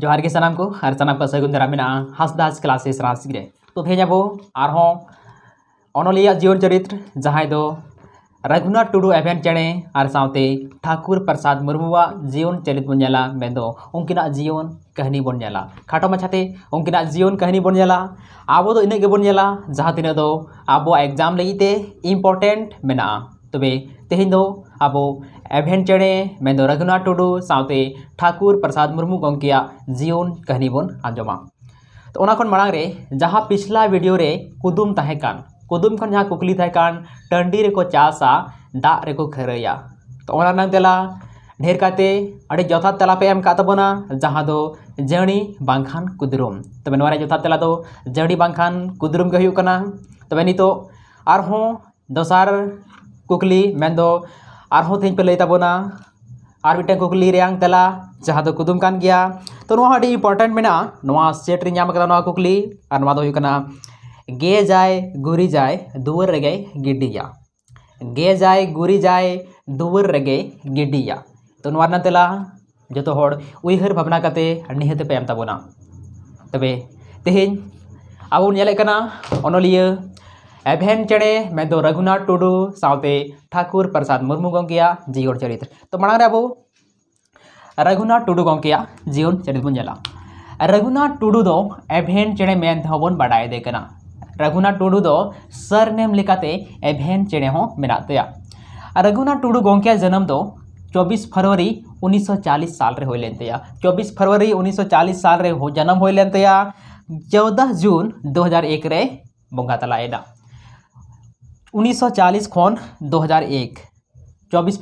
जोहर के ᱥᱟᱱᱟᱢ को हर ᱥᱟᱱᱟᱢ ᱠᱚ ᱥᱟᱹᱜᱩᱱ ᱫᱟᱨᱟᱢ ᱢᱮᱱᱟᱜᱼᱟ ᱦᱟᱸᱥᱫᱟᱥ ᱠᱞᱟᱥᱮᱥ ᱨᱟᱥᱤ ᱨᱮ ᱛᱚ ᱛᱮᱦᱮᱧ ᱟᱵᱚ ᱟᱨᱦᱚᱸ ᱚᱱᱚᱞᱤᱭᱟᱹ ᱡᱤᱭᱚᱱ रघुनाथ टुडू एभन चेड़े और साथ ठाकुर प्रसाद मुर्मू जीवन चरित बन उनकी में उनकिना जीवन कहानी बन खाटो मछाते उनकी जीवन कहानी बन अब इना गेबन जहाँ तीन अब एग्जाम लगते इम्पोर्टेंट मेना तबे तो तेहेन अब एभेन चेड़े रघुनाथ टुडू साथ ठाकुर प्रसाद मुरमू गंकिया जीवन कहनी बन आजमा तो मांगे जहाँ पिछला वीडियो रे कुदुम तहकान कुदुम खन जहाँ कुकली तहकान टंडी रेको चासा दाग रेको खरया तो तेला ढेर कते जथा एम एमकाबना जहाँ दो जड़ी बाखान कुदरुम तब तो जथा तला तो जड़ी बाखान कुदरुम के तब तो नित दसार कुकली और हो तेज पे लैताबोना आर मिटन कुकली रेंग तला जहां कुदुम कान गया तो नुआ हाटी इम्पोर्टेंट मेना नुआ सेट रिंग यामकदा नुआ कुकली गे जाय गुरी जाय दुवर रगे गिडिया गे जाय गुरी जाय दुवर रगे गिडिया तो नुआ न तला जतो होड भावना कते निहत पेम ताबोना तबे तेहिं अबुन येलेकना एभेन चेड़े मैं दो तो रघुनाथ टुडू सावते ठाकुर प्रसाद मुर्मू गोंकिया जीवन चरित्र तो मना अब रघुनाथ टुडू गंके जीवन चरित्र बन रघुनाथ टुडू दो एभेन चेड़े मैं बन बड़ाए रघुनाथ टुडू दो सर नेम एभेन चेड़े हों मेनातेया रघुनाथ टुडू गंके जन्म दो चौबीस फरवरी 1940 साल रे होइलेन तया चौबीस फरवरी चालीस साल रे हो जन्म होइलेन तया चौदह जून एक रे बंगा तलाएना 1940 सौ खन दो हजार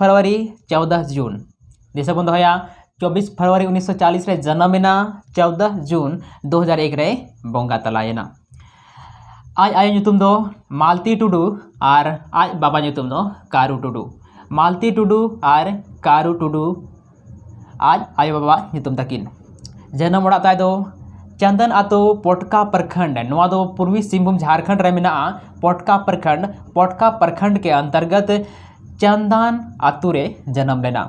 फरवरी 14 जून जैसे बंधु भैया चौबीस फरवरी 1940 रे जन्म एना 14 जून 2001 रे बंगा तलाएना आज आय दो मालती टुडू और आज बाबा नितुम दो कारू टुडू मालती टुडू और कारू टुडू आज आय बाबा तक जन्म दो चंदन अतो पोटका प्रखंड नो पूर्वी सिंहभूम झारखंड में पोटका प्रखंड पोटका प्रखंड के अंतर्गत चंदन अतुरे जन्म लेना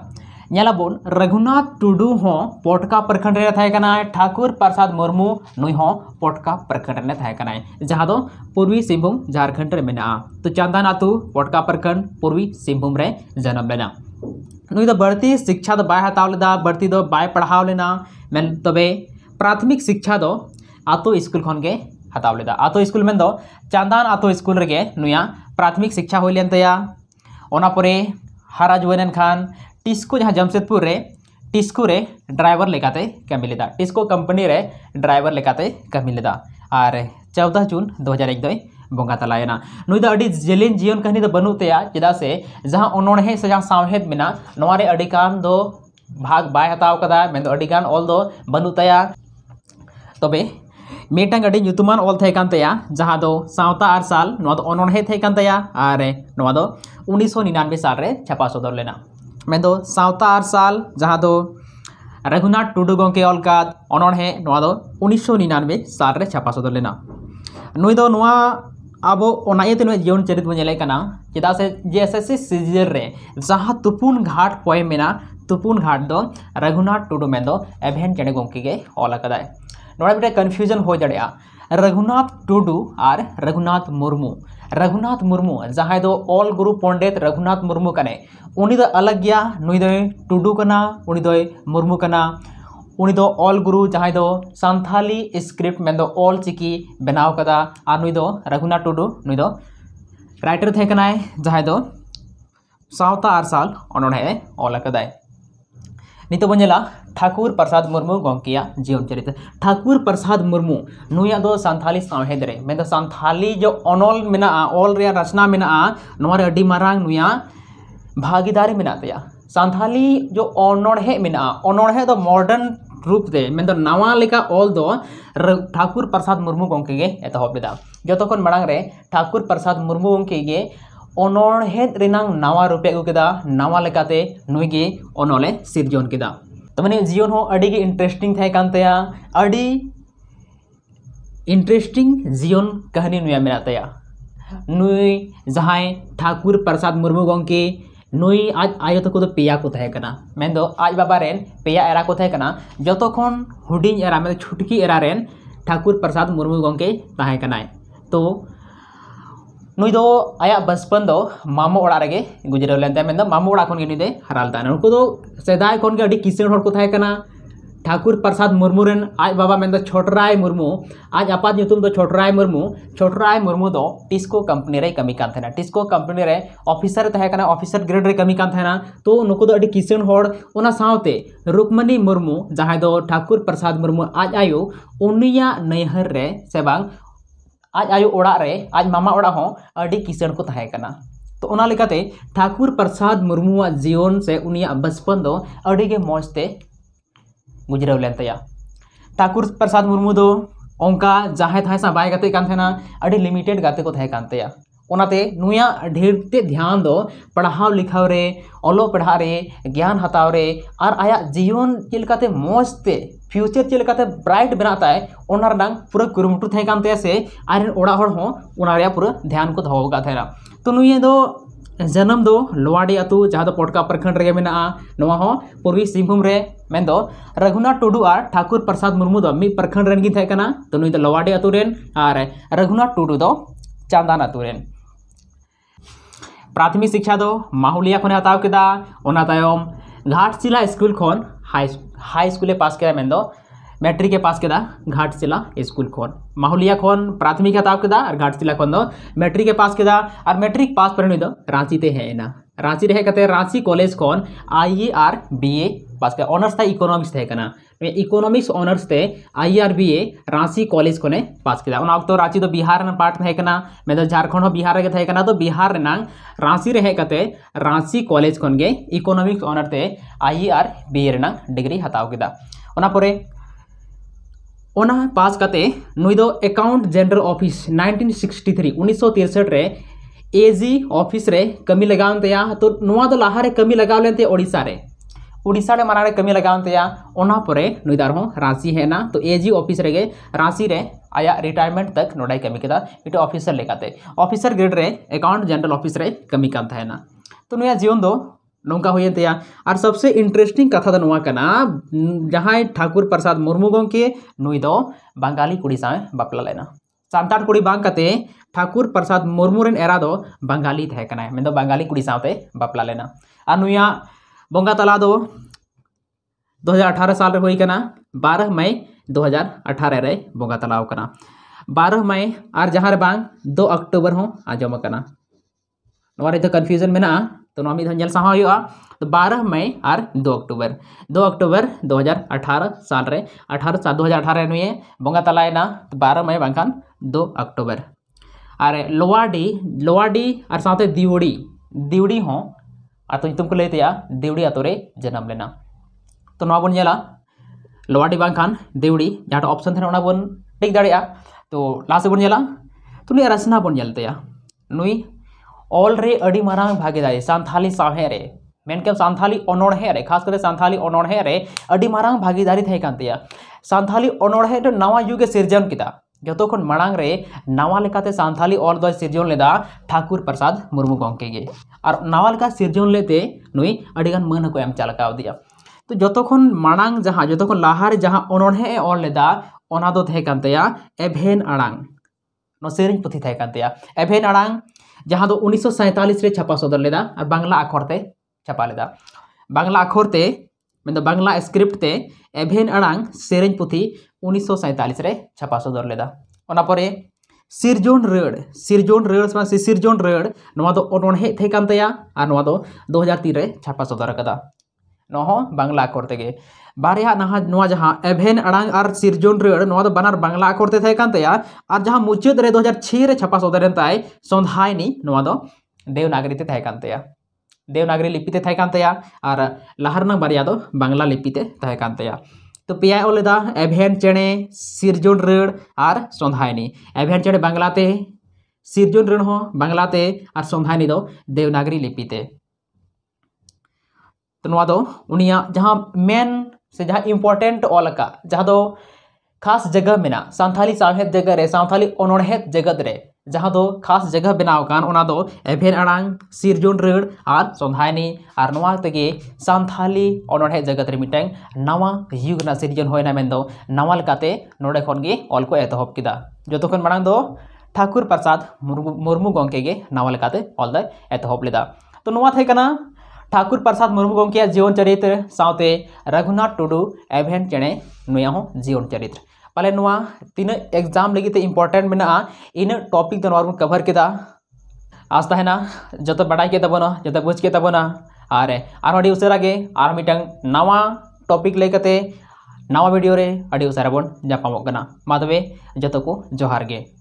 नाब रघुनाथ टुडू हो पोटका प्रखंड ठाकुर प्रसाद मुर्मू नई पोटका प्रखंड जहां दो पूर्वी सिंहभूम झारखंड मेना तो चंदन अतु पोटका प्रखंड पूर्वी सिंहभूम जन्म लेना नुद्ध बढ़ती शिक्षा तो बै हतावे बढ़ती तो बै पढ़ाव लेना तब तो प्राथमिक शिक्षा दो आतो स्कूल खन के हताव लेदा आतो स्कूल में दो चांदान आतो स्कूल रे नुया प्राथमिक शिक्षा होलेन तया ओना परे हराज वनन खान टिस्को जहां जमशेदपुर रे टिस्को रे ड्राइवर लेकाते कमी लेदा टिस्को कंपनी रे ड्राइवर लेकाते कमी लेदा आर 14 जून 2001 दोय बंगा तलायना नुई अडी जेलिन जीवन कहनी तो बनू तया जदा से जहां उन्होंने हे सजा सावहेद बिना नवारे अडी काम दो भाग बाय हताव कदा मेन अडी गान ऑल दो बनू तया तब मिटा गलतया जहाँ सावता और साल अनहेकनतया और उन्नीस निन्नबे साल छापा सदर लेना मैं सावता और साल जहाँ रघुनाथ टुडू गंके अलका अनहे उन्नीस निन्नबे साल छापा सदर लेना नई तो अब अनाए जीवन चरित बोलना चेदा से जे एस एस सी सीजल जहाँ तुपुन घाट पोएम तुपुन घाट रघुनाथ टुडू मैं एभेन चेड़े गंके अलका ᱱᱚᱰᱮ ᱢᱤᱫᱴᱮᱱ कन्फ्यूजन हो ᱫᱟᱲᱮᱭᱟᱜᱼᱟ रघुनाथ ᱴᱩᱰᱩ और रघुनाथ मुर्मू रघुनाथ मुर्मू जहाँ दो ऑल गुरु पंडित रघुनाथ मुर्मू कने उनी दो अलग गया नुई दो टुडू कना उनी दो मुर्मू कना उनी दो ऑल गुरु जहाँ दो संथाली स्क्रिप्ट में दो ऑल चिकी बनाव कदा आ नुई दो रघुनाथ टुडू नुई दो राइटर थे कनाए जहाँ दो सावता आर साल उन्होंने ऑल कदाए नितों नेला ठाकुर प्रसाद मुर्मू गंकिया जीवन चरित ठाकुर प्रसाद मुर्मू नुया दो सानथाली सावहेद रे में दो जो अनल मेना ऑल रचना मेना नोवा भागीदारी मेना सानी जो अनहे मेना अनड़हे दो मॉडर्न रूप से में नवा लेका ऑल दो ठाकुर प्रसाद मुर्मू गंके एतहब जो खन मांग रे ठाकुर प्रसाद मुर्मू गंके अनहेद नवा रूपे अगुकेदा नवा लेकाते नुगे अनोले सिरजन के तमने जीवन हो अडीगे इंटरेस्टिंग थेकानतेया इंटरेस्टिंग जीवन कहानी नुया मिलातेया नुई जहाय ठाकुर प्रसाद मुर्मू गोंके नुई आज आयो तक पे को थेकना आज बाबा पे एरा को जो जतो खोन हुडिंग एरा मैं छुटकी एरा ठाकुर प्रसाद मुर्मू गोंके थेकनाय तो नुद आया बचपन ᱵᱟᱪᱯᱟᱱ ᱫᱚ ᱢᱟᱢᱚ ᱚᱲᱟᱜ ᱨᱮᱜᱮ ᱜᱩᱡᱽᱨᱟᱹᱣ ᱞᱮᱱ ᱛᱟᱭᱟ ᱢᱮᱱᱫᱚ ᱢᱟᱢᱚ ᱚᱲᱟᱜ ᱠᱷᱚᱱ ᱜᱮ ᱱᱩᱭ ᱫᱚᱭ ᱦᱟᱨᱟ ᱞᱮᱫᱟ ᱱᱩᱠᱩ ᱫᱚ ᱥᱮᱫᱟᱭ ठाकुर प्रसाद मुर्मू रेन आज बाबा में छोटराय मुर्मू आज आपात नितुम दो छोटराय मुर्मू छोटराय मुर्मू दो टिस्को कंपनी रही कमी कान टिस्को कंपनी रे ऑफिसर तहकना ऑफिसर ग्रेड रे कमी कान तो नुक दो किसान होड़ सावते रुक्मणी मुर्मू जहां दो ठाकुर प्रसाद मुर्मू आज आयो उन नैहर से बांग आज आयो रे, आज मामा ओड़ा हो, किसण को तहकना तो ठाकुर प्रसाद मुर्मुआ जीवन से उनिया बचपन मजते गुजरव लेन ठाकुर प्रसाद मुर्मू दो अंका जहाँ तहे सा बैना लिमिटेड गाते कोते ढेर ध्यान दो पढ़ाव लिखा रे, अलो पढ़ा रे, ज्ञान हतावरे और आया जीवन चलते मजते फ्यूचर चलते ब्राइट बनाता है और पूरा कुरमुटू थे से आरेंड पूरा ध्यान को दौवका थे तो दो जन्म दो लोवाडे अतु जहाँ दो तो पोटका प्रखंड रे पूर्वी सिंहभूम रे रघुनाथ टुडू और ठाकुर प्रसाद मुर्मू मी प्रखंड तो तो रेन तो लोवाडे अतु रेन और रघुनाथ टुडू दो चांदान अतु रेन प्राथमिक शिक्षा दो माहौलिया हतावेदा घाट चिला स्कूल हाई हाई स्कूले पास के मैं मैट्रिके पास के घाटशिला स्कूल खन माहुलिया खन प्राथमिक हताब के और घाटशिला खन मैट्रिके पास के और मैट्रिक पास पर रांची ते हेना रांची रहे रांची कॉलेज खन आई आर बी ए पास तो किया ऑनर्स था इकोनॉमिक्स थे ना इकोनॉमिक्स ऑनर्स थे I R B A Ranchi college को पास किया तो रांची तो बिहार पार्ट तना मेदा तो झारखंड हूँ बिहार तना तो बिहार रांची रे हेकते रांची कॉलेज को इकोनॉमिक्स ऑनर ते I R B A degree हताव किया ᱚᱱᱟ ᱯᱟᱥ ᱠᱟᱛᱮ ᱱᱩᱭ ᱫᱚ account general office 1963 1963 AG office रे कमी लगावन तो लहा कमी लगाव लेते ओडिशा रे उड़ीसा रे मना कमी लगावन तया ओना परे नुई दार हो रांची है ना तो एजी ऑफिस रे रांची रे आया रिटायरमेंट तक नोडाई कमी के मिटे ऑफिसर लेकाते ऑफिसर ग्रेड रे अकाउंट जनरल ऑफिस रे कमी कान तहना तो नुया जीवन दो नौका हुए तया और सबसे इंटरेस्टिंग कथा तो जहाँ ठाकुर प्रसाद मुर्मू गंके नुई बंगाली कुड़ी सावे बापला लेना सानतार कुड़ी बांग कते ठाकुर प्रसाद मुर्मू रेन एरा दो बंगाली तहकना है मैं दो तो बंगाली कुड़ी सावते बापला लेना और नुया बंगा तला दो 2018 साल रे हुई कना 12 मई 2018 रे बंगा तलाव कना बारह मई और जहाँ रे बांग 2 अक्टूबर हो आजम कना नवा रे तो कन्फ्यूजन में तो नवा मिधन जल साहा हुआ तो बारह मई और दो अक्टूबर दो अक्टूबर 2018 साल रे अठारह साल दो हजार अठारह नुए बंगा तलाएना तो बारह मई बांखान दो अक्टूबर और लोवाडी लोवाडी और साथ दिवड़ी दिवड़ी हो आतुम को लैतया देवड़ी आतो रे जन्म लेना तो ना बन लवाटी बांखान देवड़ी जहाँ ऑप्शन थे बोन टेक दाड़ा तो लास्ट बन तो रसना बन नुई ऑलरे मांग भागे दाए सानी सावहरे मनक सानी अनड़े खास कर सानी अनड़े मांग भागीदारी थे सानी अनड़े नवा युगे सिरजन किया जो तो मांग रे नवा सानी ऑल दो सिर्जन लेदा ठाकुर प्रसाद मुरमू गोमे और नवा सिर्जन लेते नुगन मान को चलकावे तो जो तो मांग जहाँ जो तो लहारे जहाँ अनहे ऑल लेदाकन एभेन आड़ से पुथी थे एभेन आड़ जहाँ दो उन्नीस सौ सैंतालीस छापा सदर लेदा और बांगला आखरते छापा लेदा बांगला आखरते मतलब बांगला स्क्रिप्ट एभेन आड़ से पुथी उन्नीस रे छापासो दरलेदा ओनापरे सिरजोन रेड़ सिरजोन रेड़ से सिरजोन रेड़ नवा दो अनोढ़े थे और दो हज़ार तीन छापा सदर कदा नहो बांग्ला अक्षर तेगे बारया नहा नवा एभेन अड़ांग और सिरजोन रेड़ बनार बांगला अक्षर ते थे और जहाँ मुचाद रे 2006 रे छापा सदर ताय सोंधायनी नवा दो देवनागरी ते थे देवनागरी लिपि ते थे और लहरना बारया दो बांग्ला लिपि ते थे तो पे ओलेदा एभेन चेड़े सिरजन रड़ और सन्धायनी एभेन चेड़े बांगलाते सिरजन रड़ हो बांगलाते और सन्धायनी दो देवनागरी लिपिते तो नवा दो उनिया मेन से जहाँ इम्पोर्टेंट का जहाँ दो खास जगह मेना सान्थाली सावहेद जगह रे सान्थाली अनोड़हेद जगत रे जहाँ दो खास जगह बना एभेन आड़ सिरजन रड़ और सन्धायनी और नवागे सानी अनहे जगत मिट्टी नवा युग सिरजन होना मन नवा नोड़े अल को एतह जो खनंग ठाकुर प्रसाद मुरमू गमे नवा अलद एतहब लेदा तो ठाकुर प्रसाद मुरमू गमे जीवन चरित्र साथ रघुनाथ टुडू एभेन चेड़े नया जीवन चरित्र पहले तीन एग्जाम तो लगे इम्पोर्टेंट में इन टॉपिक तो कवर के आज तेन जो बड़ा के जो बुझ के तबन और उसे मिट्टन नवा टॉपिक लेकते नवा वीडियो रे उसे बन जापाम जो को जोहार